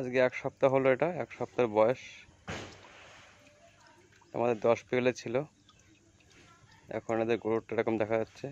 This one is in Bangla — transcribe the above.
আজকে এক সপ্তাহ হলো এটা এক সপ্তাহের বয়স আমাদের দশ পেলে ছিল এখন এদের গ্রোথটা এরকম দেখা যাচ্ছে